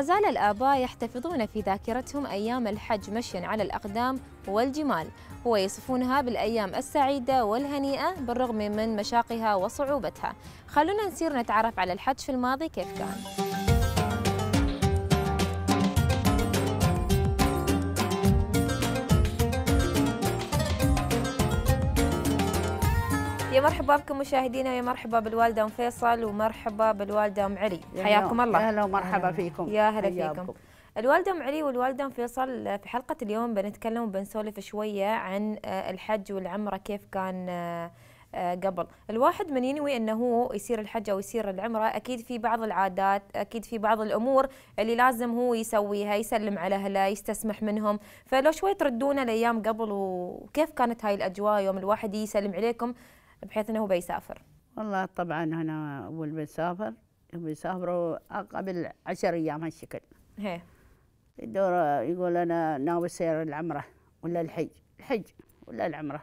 زال الآباء يحتفظون في ذاكرتهم أيام الحج مشيا على الأقدام والجمال ويصفونها بالأيام السعيدة والهنيئة بالرغم من مشاقها وصعوبتها خلونا نسير نتعرف على الحج في الماضي كيف كان يا مرحبا بكم مشاهدينا ويا مرحبا بالوالده ام فيصل ومرحبا بالوالده ام علي حياكم الله اهلا ومرحبا فيكم يا هلا فيكم الوالده ام علي والوالده ام فيصل في حلقه اليوم بنتكلم وبنسولف شويه عن آه، الحج والعمره كيف كان آه، آه، قبل الواحد من ينوي انه هو يصير الحج او يصير العمره اكيد في بعض العادات اكيد في بعض الامور اللي لازم هو يسويها يسلم على اهله يستسمح منهم فلو شوي تردونا الايام قبل وكيف كانت هاي الاجواء يوم الواحد يسلم عليكم بحيث انه هو بيسافر والله طبعا انا اول بيسافر بيسافروا قبل عشر ايام هالشكل هي الدور يقول انا ناوي سير العمره ولا الحج الحج ولا العمره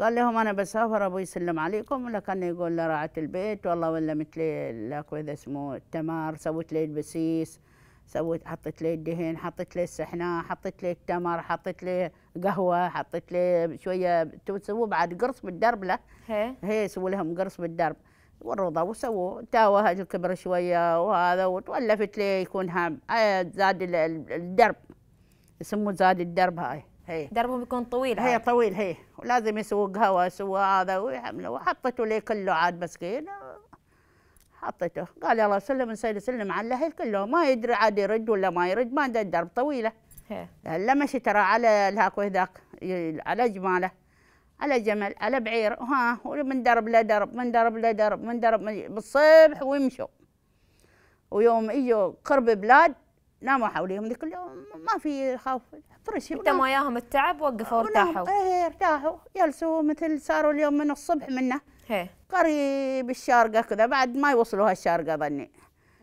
قال لهم انا بسافر ابوي يسلم عليكم ولا كان يقول لراعة البيت والله ولا مثل اذا اسمه التمار سويت لي البسيس سويت حطيت لي الدهن حطيت لي السحنه حطيت لي التمر حطيت لي قهوه حطيت لي شويه تسووا بعد قرص بالدرب له هي هي سووا لهم قرص بالدرب والرضا وسووا تاوى الكبر شويه وهذا وتولفت لي يكون هام آه، زاد الدرب يسموه زاد الدرب هاي هي دربهم يكون طويل هي طويل هي ولازم يسووا قهوه يسووا هذا ويحملوا وحطيتوا لي كله عاد مسكين حطيته قال يلا سلم نسير سلم على الاهل كلهم ما يدري عاد يرد ولا ما يرد ما ادري الدرب طويله هلا مشي ترى على الهاك وهذاك على جماله على جمل على بعير ها ومن درب لدرب من درب لدرب من درب بالصبح ويمشوا ويوم اجوا قرب بلاد ناموا حوليهم ذيك اليوم ما في خوف فرش انت ما ياهم التعب وقفوا ارتاحوا ايه ارتاحوا جلسوا مثل صاروا اليوم من الصبح منه قريب الشارقة كذا بعد ما يوصلوا هالشارقة ظني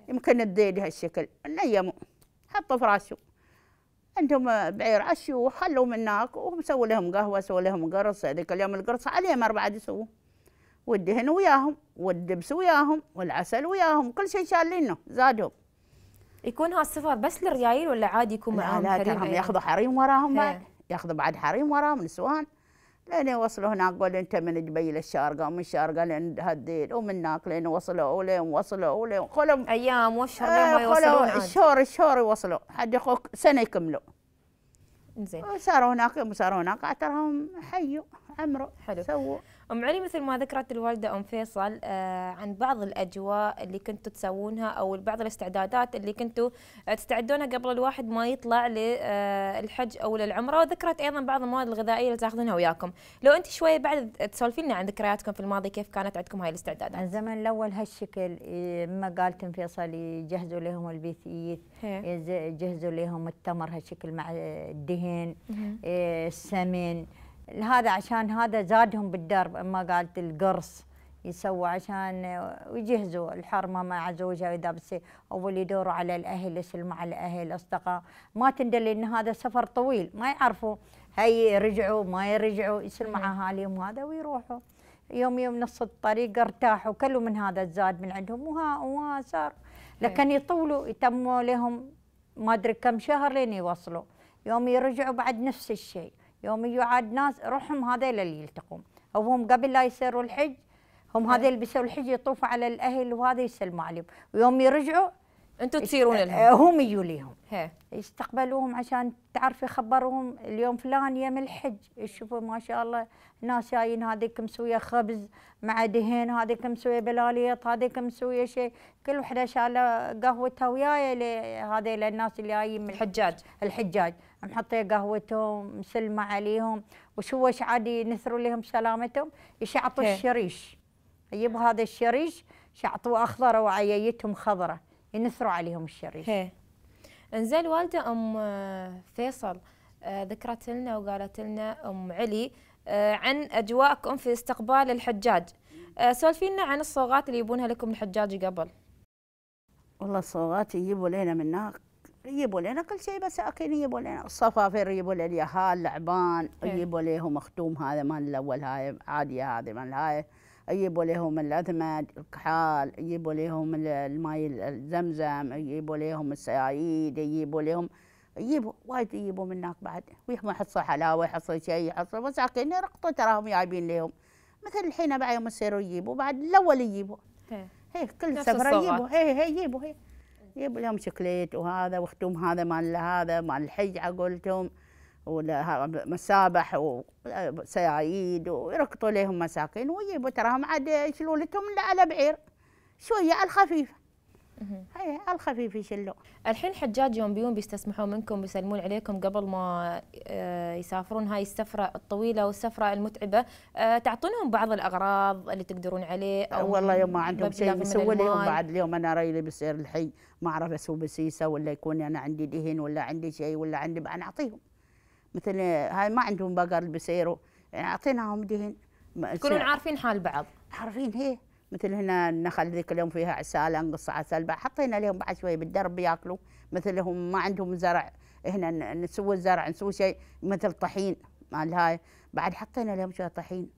يمكن الديل هالشكل نيموا حطوا في راسه عندهم بعير عشوا وخلوا من هناك وسووا لهم قهوة سووا لهم قرص هذيك اليوم القرص عليهم أربعة يسووا والدهن وياهم والدبس وياهم والعسل وياهم كل شيء شالينه زادهم يكون هالسفر بس للرجايل ولا عادي يكون معاهم لا, لا ياخذوا حريم وراهم بعد ياخذوا بعد حريم وراهم نسوان لين وصلوا هنا قول انت من دبي للشارقه ومن الشارقه لين هالديل ومن هناك لين وصلوا ولين وصلوا ولين خلهم ايام واشهر لين آه، ما يوصلون الشهور الشهور يوصلوا حد اخوك سنه يكملوا زين وصاروا هناك وصاروا صاروا هناك تراهم حيوا عمرو حلو سووا أم علي مثل ما ذكرت الوالدة أم فيصل آه، عن بعض الأجواء اللي كنتوا تسوونها أو بعض الاستعدادات اللي كنتوا تستعدونها قبل الواحد ما يطلع للحج آه، أو للعمرة وذكرت أيضا بعض المواد الغذائية اللي تاخذونها وياكم لو أنت شوية بعد تسولفي لنا عن ذكرياتكم في الماضي كيف كانت عندكم هاي الاستعدادات الزمن الأول هالشكل إيه، ما قالت أم فيصل يجهزوا لهم البيثيث يجهزوا لهم التمر هالشكل مع الدهن إيه، السمن هذا عشان هذا زادهم بالدرب ما قالت القرص يسووا عشان ويجهزوا الحرمة مع زوجها إذا بس أول يدوروا على الأهل يسلموا على الأهل أصدقاء ما تندل إن هذا سفر طويل ما يعرفوا هي رجعوا ما يرجعوا يسلموا مع أهاليهم هذا ويروحوا يوم يوم نص الطريق ارتاحوا كلوا من هذا الزاد من عندهم وها وما صار إيه. لكن يطولوا يتموا لهم ما أدري كم شهر لين يوصلوا يوم يرجعوا بعد نفس الشيء يوم يعاد ناس روحهم هذيل اللي يلتقون او هم قبل لا يسيروا الحج هم هذيل بيسووا الحج يطوفوا على الاهل وهذا يسلموا عليهم ويوم يرجعوا انتوا تسيرون لهم هم يجوا ليهم يستقبلوهم عشان تعرفي خبروهم اليوم فلان يم الحج شوفوا ما شاء الله ناس جايين هذيك مسويه خبز مع دهين هذيك مسويه بلاليط هذيك مسويه شيء كل وحده شاله قهوتها وياي لهذه الناس اللي جايين من الحجاج الحجاج محطيه قهوتهم مسلمه عليهم وشوش عادي نثروا لهم سلامتهم يشعطوا الشريش يجيبوا هذا الشريش شعطوه اخضر وعييتهم خضره ينثروا عليهم الشريف هي. انزين والده ام آه، فيصل آه، ذكرت لنا وقالت لنا ام علي آه، عن اجواءكم في استقبال الحجاج سولفي لنا عن الصوغات اللي يبونها لكم الحجاج قبل والله الصوغات يجيبوا لنا هناك يجيبوا لنا كل شيء مساكين يجيبوا لنا الصفافير يجيبوا لنا اليهال لعبان يجيبوا لهم مختوم هذا مال الاول هاي عاديه هذه مال هاي يجيبوا لهم الأذمد الكحال يجيبوا لهم الماي الزمزم يجيبوا لهم السعيد يجيبوا لهم يجيبوا وايد يجيبوا من هناك بعد حصه حلاوه يحصل شيء يحصل مساكين يرقطوا تراهم جايبين لهم مثل الحين بعد يوم يصيروا يجيبوا بعد الاول يجيبوا إيه. هي كل سفره يجيبوا هي هي يجيبوا هي يجيبوا لهم شكليت وهذا وختوم هذا مال هذا مال الحج على قولتهم ومسابح وسيايد ويركضوا لهم مساكين ويجيبوا تراهم عاد يشلولتهم لا على بعير شويه على الخفيف هي على الخفيف يشلوا الحين حجاج يوم بيوم بيستسمحوا منكم بيسلمون عليكم قبل ما آه، يسافرون هاي السفره الطويله والسفره المتعبه آه، تعطونهم بعض الاغراض اللي تقدرون عليه أو والله يوم ما عندهم شيء بسوي لهم بعد اليوم انا رايلي بيصير الحي ما اعرف اسوي بسيسه ولا يكون انا عندي دهن ولا عندي شيء ولا عندي انا اعطيهم مثل هاي ما عندهم بقر بيسيروا يعني اعطيناهم دهن يكونون عارفين حال بعض عارفين هي مثل هنا النخل ذيك اليوم فيها عساله نقص عسل بعد حطينا لهم بعد شويه بالدرب ياكلوا مثل هم ما عندهم زرع هنا نسوي الزرع نسوي شيء مثل طحين مال هاي بعد حطينا لهم شويه طحين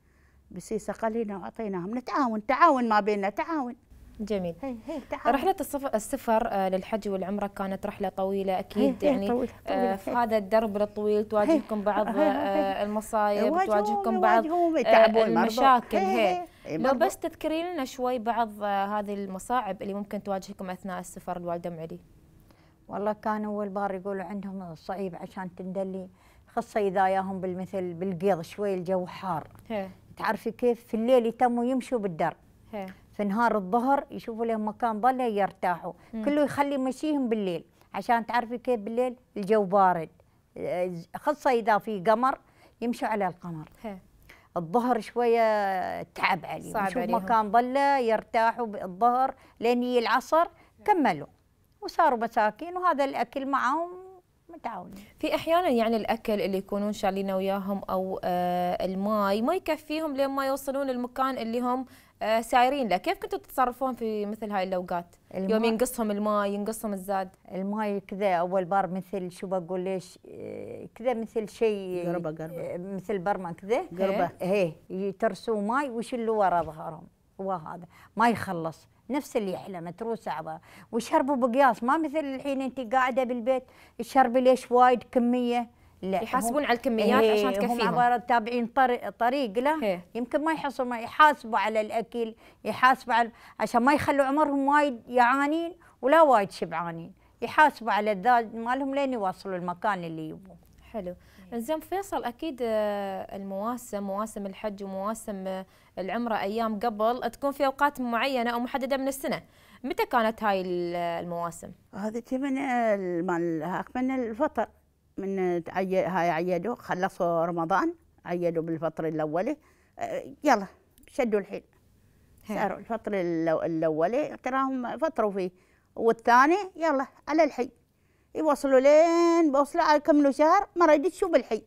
بسيسه قلينا واعطيناهم نتعاون تعاون ما بيننا تعاون جميل رحلة السفر, آه، للحج والعمرة كانت رحلة طويلة أكيد يعني آه، في هذا الدرب الطويل آه، تواجهكم بعض المصايب تواجهكم بعض المشاكل هي لو بس تذكري لنا شوي بعض هذه المصاعب اللي ممكن تواجهكم أثناء السفر الوالدة معلي والله كان أول بار يقولوا عندهم صعيب عشان تندلي خاصة إذا ياهم بالمثل بالقيض شوي الجو حار تعرفي كيف في الليل يتموا يمشوا بالدرب في نهار الظهر يشوفوا لهم مكان ظله يرتاحوا مم. كله يخلي مشيهم بالليل عشان تعرفي كيف بالليل الجو بارد خاصة إذا في قمر يمشوا على القمر هي. الظهر شوية تعب عليهم صعب يشوف عليهم. مكان ظله يرتاحوا بالظهر لين العصر كملوا وصاروا مساكين وهذا الأكل معهم متعاونين في احيانا يعني الاكل اللي يكونون شالينه وياهم او آه الماي ما يكفيهم لين ما يوصلون المكان اللي هم آه، سايرين له كيف كنتوا تتصرفون في مثل هاي الاوقات يوم ينقصهم الماء ينقصهم الزاد الماي كذا اول بار مثل شو بقول ليش آه، كذا مثل شيء قربه قربه آه، مثل برمه كذا قربه هي يترسوا ماي ويشلوا ورا ظهرهم وهذا ما يخلص نفس اللي يحلم تروس عبا وشربوا بقياس ما مثل الحين انت قاعده بالبيت تشربي ليش وايد كميه لا يحاسبون على الكميات ايه عشان تكفيهم هم عبارة تابعين طريق, طريق له يمكن ما يحصل ما يحاسبوا على الأكل يحاسبوا على عشان ما يخلوا عمرهم وايد يعانين ولا وايد شبعانين يحاسبوا على الذات مالهم لين يوصلوا المكان اللي يبوه حلو زين فيصل اكيد آه، المواسم مواسم الحج ومواسم آه، العمره ايام قبل تكون في اوقات معينه او محدده من السنه متى كانت هاي المواسم هذه من مال من الفطر من هاي عيدوا خلصوا رمضان عيدوا بالفطر الاولي آه، يلا شدوا الحين صاروا الفطر الاولي تراهم فطروا فيه والثاني يلا على الحي يوصلوا لين بوصلوا آه، يكملوا شهر ما ريد شو بالحي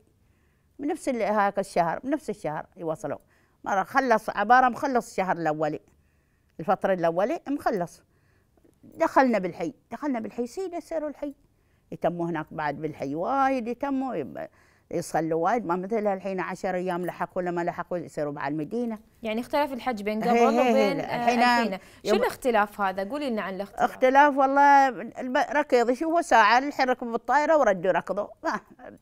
بنفس هاك الشهر بنفس الشهر يوصلوا مرة خلص عبارة مخلص الشهر الأولي الفطر الأولي مخلص دخلنا بالحي دخلنا بالحي سيدة سيروا الحي يتموا هناك بعد بالحي وايد يتموا يصلوا وايد ما مثل الحين 10 ايام لحقوا ولا ما لحقوا يصيروا بعد المدينه يعني اختلف الحج بين قبل وبين آه، الحين شو الاختلاف هذا قولي لنا عن الاختلاف اختلاف والله ركض شوفوا ساعه الحين بالطائره وردوا ركضوا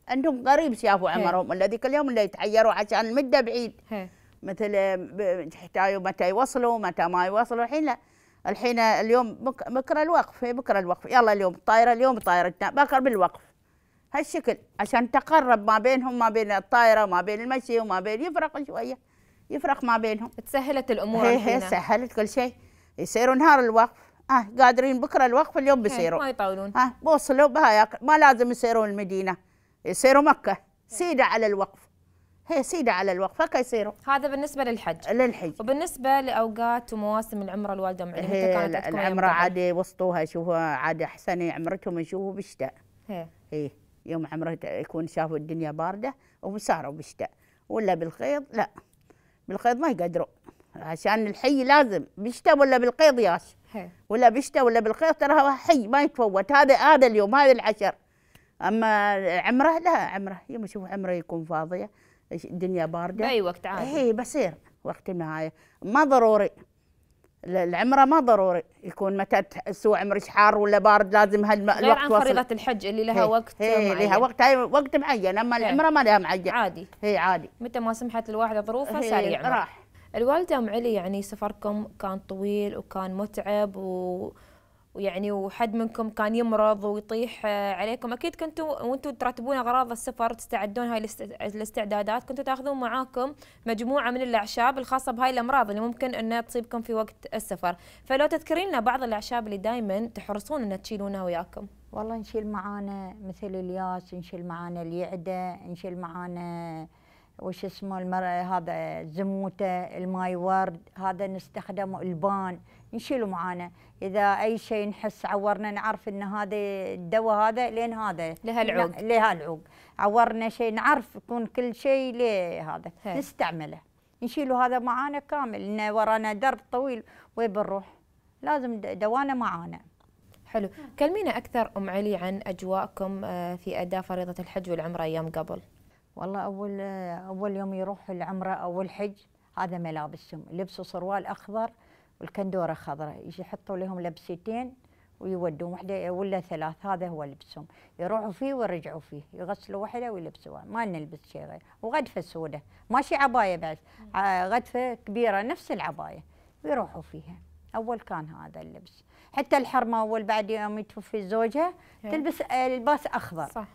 عندهم قريب شافوا عمرهم ولا ذيك اليوم اللي يتحيروا عشان المده بعيد هي. مثل حتى متى يوصلوا متى ما يوصلوا الحين لا الحين اليوم بكره الوقف إيه بكره الوقف يلا اليوم الطائره اليوم طائرتنا بكره بالوقف هالشكل عشان تقرب ما بينهم ما بين الطائره وما بين المشي وما بين يفرق شويه يفرق ما بينهم تسهلت الامور هي إيه، إيه، هي سهلت كل شيء يصيروا نهار الوقف اه قادرين بكره الوقف اليوم بيصيروا ما يطولون اه بوصلوا بها ما لازم يصيروا المدينه يصيروا مكه سيده على الوقف هي سيدة على الوقفة كيصيروا هذا بالنسبة للحج للحج وبالنسبة لأوقات ومواسم العمرة الوالدة معلمتها كانت العمرة عادي وسطوها شوفوا عادي أحسن عمرتهم يشوفوا بالشتاء هي. هي يوم عمره يكون شافوا الدنيا باردة وساروا بالشتاء ولا بالخيض لا بالخيض ما يقدروا عشان الحي لازم بالشتاء ولا بالقيض ياش هي. ولا بالشتاء ولا بالقيض ترى حي ما يتفوت هذا هذا اليوم هذا العشر اما عمره لا عمره يوم يشوف عمره يكون فاضيه الدنيا بارده باي وقت عادي هي إيه، بصير وقت النهايه ما ضروري العمره ما ضروري يكون متى سوى عمرك حار ولا بارد لازم هالم... غير عن فريضه الحج اللي لها هي إيه، وقت هي إيه، معين لها وقت هي وقت معين اما العمره ما لها معين عادي هي عادي متى ما سمحت الواحده ظروفها ساري راح الوالده ام علي يعني سفركم كان طويل وكان متعب و ويعني وحد منكم كان يمرض ويطيح آه، عليكم اكيد كنتوا وانتوا ترتبون اغراض السفر تستعدون هاي الاستعدادات كنتوا تاخذون معاكم مجموعه من الاعشاب الخاصه بهاي الامراض اللي ممكن انها تصيبكم في وقت السفر فلو تذكرين لنا بعض الاعشاب اللي دائما تحرصون ان تشيلونها وياكم والله نشيل معانا مثل الياس نشيل معانا اليعده نشيل معانا وش اسمه المرأة هذا الزموته الماي ورد هذا نستخدمه البان نشيله معانا اذا اي شيء نحس عورنا نعرف ان هذا الدواء هذا لين هذا لهالعوق لهالعوق عورنا شيء نعرف يكون كل شيء لهذا هي. نستعمله نشيله هذا معانا كامل إنه ورانا درب طويل وين بنروح لازم دوانا معانا حلو كلمينا اكثر ام علي عن اجواءكم آه، في اداء فريضه الحج والعمره ايام قبل والله اول اول يوم يروح العمره او الحج هذا ملابسهم لبسوا سروال اخضر والكندوره خضراء يحطوا لهم لبستين ويودون وحده ولا ثلاث هذا هو لبسهم يروحوا فيه ويرجعوا فيه يغسلوا وحده ويلبسوها ما نلبس شيء غير وغدفه سوده ماشي عبايه بعد غدفه كبيره نفس العبايه ويروحوا فيها اول كان هذا اللبس حتى الحرمه اول بعد يوم يتوفي زوجها تلبس الباس اخضر صح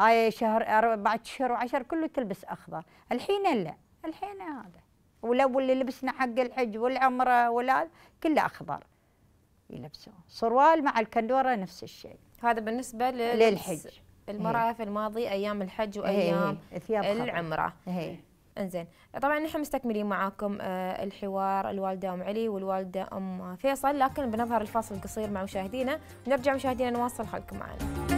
هاي شهر أربعة أشهر وعشر كله تلبس أخضر الحين لا الحين هذا ولو اللي لبسنا حق الحج والعمرة ولا كله أخضر يلبسون سروال مع الكندورة نفس الشيء هذا بالنسبة للحج المرأة إيه. هي. في الماضي أيام الحج إيه، إيه، وأيام هي. هي. العمرة هي. انزين طبعا نحن مستكملين معاكم آه، الحوار الوالده ام علي والوالده ام فيصل لكن بنظهر الفاصل القصير مع مشاهدينا نرجع مشاهدينا نواصل خلكم معنا